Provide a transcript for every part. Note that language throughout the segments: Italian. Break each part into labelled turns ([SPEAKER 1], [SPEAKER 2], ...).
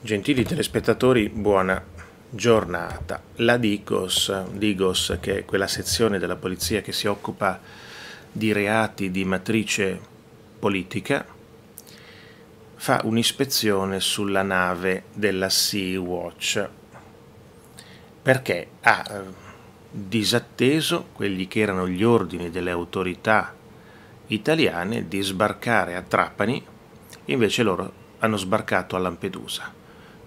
[SPEAKER 1] Gentili telespettatori, buona giornata. La Digos, Digos, che è quella sezione della polizia che si occupa di reati di matrice politica, fa un'ispezione sulla nave della Sea-Watch perché ha eh, disatteso quelli che erano gli ordini delle autorità italiane di sbarcare a Trapani, invece loro hanno sbarcato a Lampedusa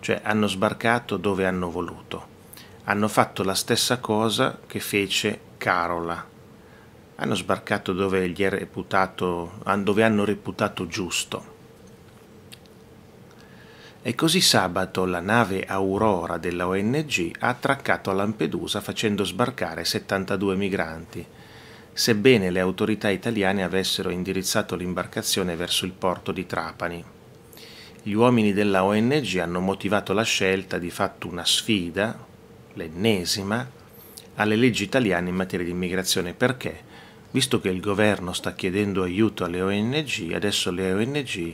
[SPEAKER 1] cioè hanno sbarcato dove hanno voluto. Hanno fatto la stessa cosa che fece Carola. Hanno sbarcato dove, gli è reputato, dove hanno reputato giusto. E così sabato la nave Aurora della ONG ha attraccato a Lampedusa facendo sbarcare 72 migranti, sebbene le autorità italiane avessero indirizzato l'imbarcazione verso il porto di Trapani. Gli uomini della ONG hanno motivato la scelta di fatto una sfida, l'ennesima, alle leggi italiane in materia di immigrazione perché, visto che il governo sta chiedendo aiuto alle ONG, adesso le ONG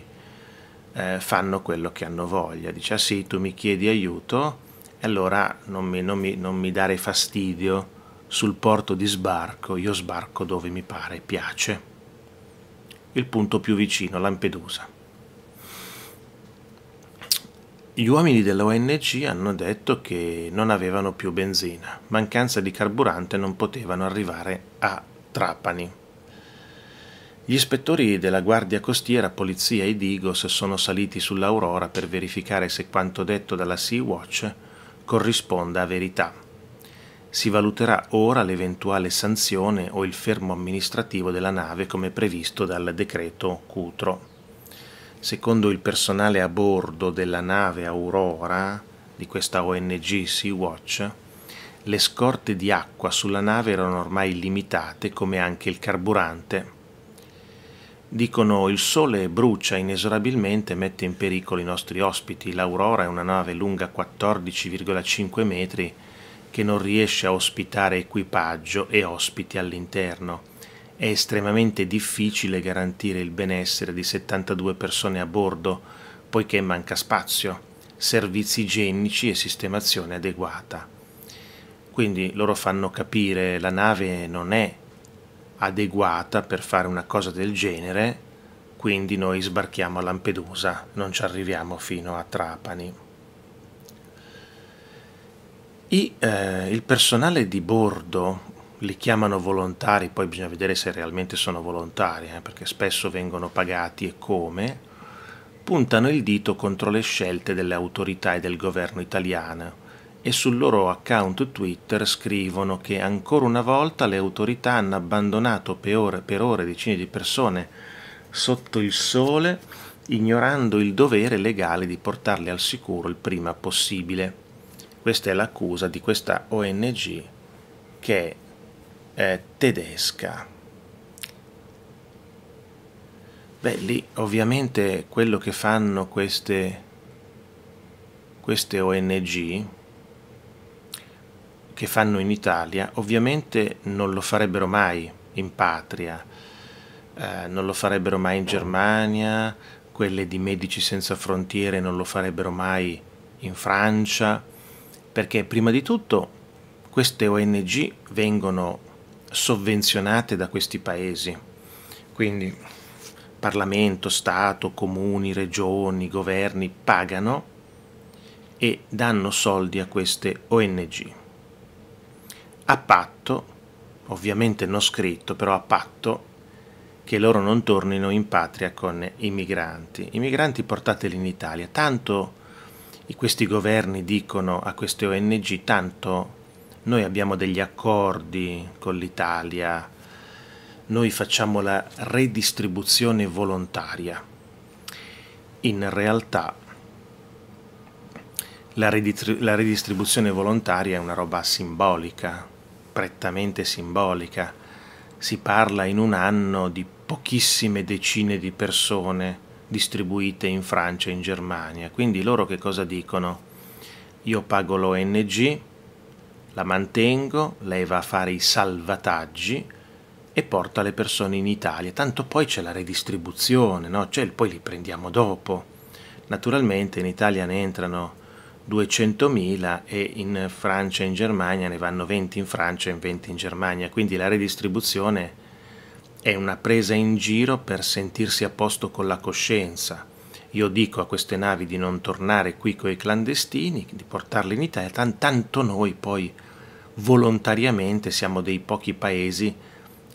[SPEAKER 1] eh, fanno quello che hanno voglia. Dice, ah sì, tu mi chiedi aiuto, e allora non mi, non, mi, non mi dare fastidio sul porto di sbarco, io sbarco dove mi pare, piace. Il punto più vicino, Lampedusa. Gli uomini dell'ONG hanno detto che non avevano più benzina, mancanza di carburante non potevano arrivare a Trapani. Gli ispettori della Guardia Costiera, Polizia e Digos sono saliti sull'Aurora per verificare se quanto detto dalla Sea-Watch corrisponda a verità. Si valuterà ora l'eventuale sanzione o il fermo amministrativo della nave come previsto dal decreto Cutro. Secondo il personale a bordo della nave Aurora di questa ONG Sea-Watch, le scorte di acqua sulla nave erano ormai limitate come anche il carburante. Dicono il sole brucia inesorabilmente e mette in pericolo i nostri ospiti. L'Aurora è una nave lunga 14,5 metri che non riesce a ospitare equipaggio e ospiti all'interno è estremamente difficile garantire il benessere di 72 persone a bordo, poiché manca spazio, servizi igienici e sistemazione adeguata. Quindi loro fanno capire che la nave non è adeguata per fare una cosa del genere, quindi noi sbarchiamo a Lampedusa, non ci arriviamo fino a Trapani. I, eh, il personale di bordo li chiamano volontari, poi bisogna vedere se realmente sono volontari, eh, perché spesso vengono pagati e come, puntano il dito contro le scelte delle autorità e del governo italiano e sul loro account Twitter scrivono che ancora una volta le autorità hanno abbandonato per ore, per ore decine di persone sotto il sole, ignorando il dovere legale di portarle al sicuro il prima possibile. Questa è l'accusa di questa ONG che eh, tedesca. Beh, lì ovviamente quello che fanno queste, queste ONG, che fanno in Italia, ovviamente non lo farebbero mai in patria, eh, non lo farebbero mai in Germania, quelle di Medici Senza Frontiere non lo farebbero mai in Francia, perché prima di tutto queste ONG vengono sovvenzionate da questi paesi, quindi Parlamento, Stato, comuni, regioni, governi pagano e danno soldi a queste ONG. A patto, ovviamente non scritto, però a patto che loro non tornino in patria con i migranti. I migranti portateli in Italia, tanto questi governi dicono a queste ONG, tanto noi abbiamo degli accordi con l'Italia, noi facciamo la redistribuzione volontaria. In realtà la, redistri la redistribuzione volontaria è una roba simbolica, prettamente simbolica. Si parla in un anno di pochissime decine di persone distribuite in Francia e in Germania. Quindi loro che cosa dicono? Io pago l'ONG, la mantengo, lei va a fare i salvataggi e porta le persone in Italia, tanto poi c'è la redistribuzione, no? cioè, poi li prendiamo dopo. Naturalmente in Italia ne entrano 200.000 e in Francia e in Germania ne vanno 20 in Francia e 20 in Germania, quindi la redistribuzione è una presa in giro per sentirsi a posto con la coscienza. Io dico a queste navi di non tornare qui coi clandestini, di portarli in Italia, tanto noi poi volontariamente siamo dei pochi paesi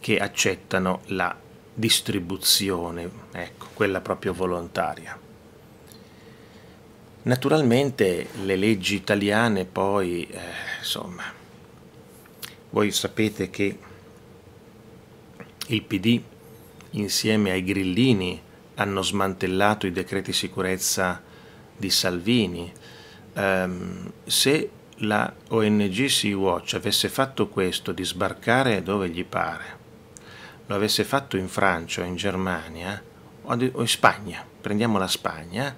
[SPEAKER 1] che accettano la distribuzione, ecco, quella proprio volontaria. Naturalmente le leggi italiane poi, eh, insomma, voi sapete che il PD insieme ai grillini hanno smantellato i decreti sicurezza di Salvini. Um, se la ONG Sea Watch avesse fatto questo di sbarcare dove gli pare, lo avesse fatto in Francia o in Germania o in Spagna, prendiamo la Spagna,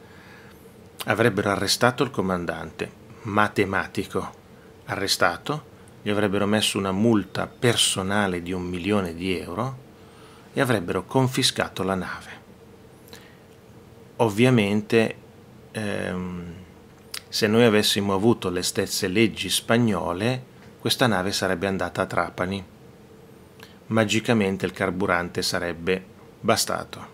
[SPEAKER 1] avrebbero arrestato il comandante, matematico, arrestato, gli avrebbero messo una multa personale di un milione di euro e avrebbero confiscato la nave. Ovviamente ehm, se noi avessimo avuto le stesse leggi spagnole, questa nave sarebbe andata a Trapani. Magicamente il carburante sarebbe bastato.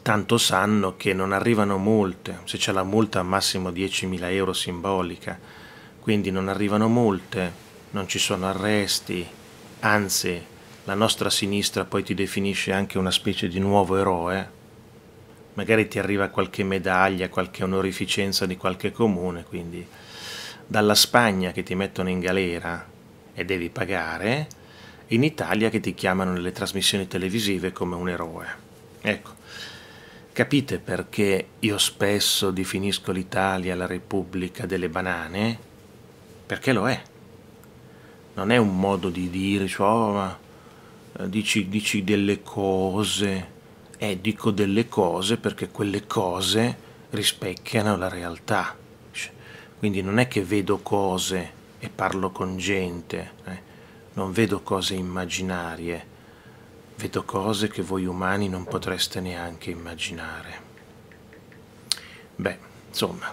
[SPEAKER 1] Tanto sanno che non arrivano multe, se c'è la multa massimo 10.000 euro simbolica, quindi non arrivano multe, non ci sono arresti, anzi la nostra sinistra poi ti definisce anche una specie di nuovo eroe, magari ti arriva qualche medaglia, qualche onorificenza di qualche comune, quindi dalla Spagna che ti mettono in galera e devi pagare, in Italia che ti chiamano nelle trasmissioni televisive come un eroe. Ecco, capite perché io spesso definisco l'Italia la Repubblica delle banane? Perché lo è. Non è un modo di dire, cioè, oh, ma eh, dici, dici delle cose e dico delle cose perché quelle cose rispecchiano la realtà. Quindi non è che vedo cose e parlo con gente, eh? non vedo cose immaginarie, vedo cose che voi umani non potreste neanche immaginare. Beh, insomma,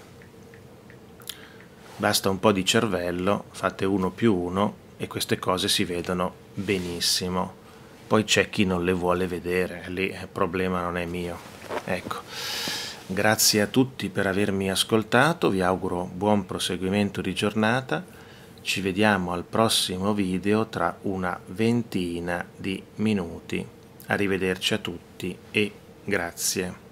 [SPEAKER 1] basta un po' di cervello, fate uno più uno e queste cose si vedono benissimo poi c'è chi non le vuole vedere, lì il problema non è mio. Ecco. Grazie a tutti per avermi ascoltato, vi auguro buon proseguimento di giornata, ci vediamo al prossimo video tra una ventina di minuti. Arrivederci a tutti e grazie.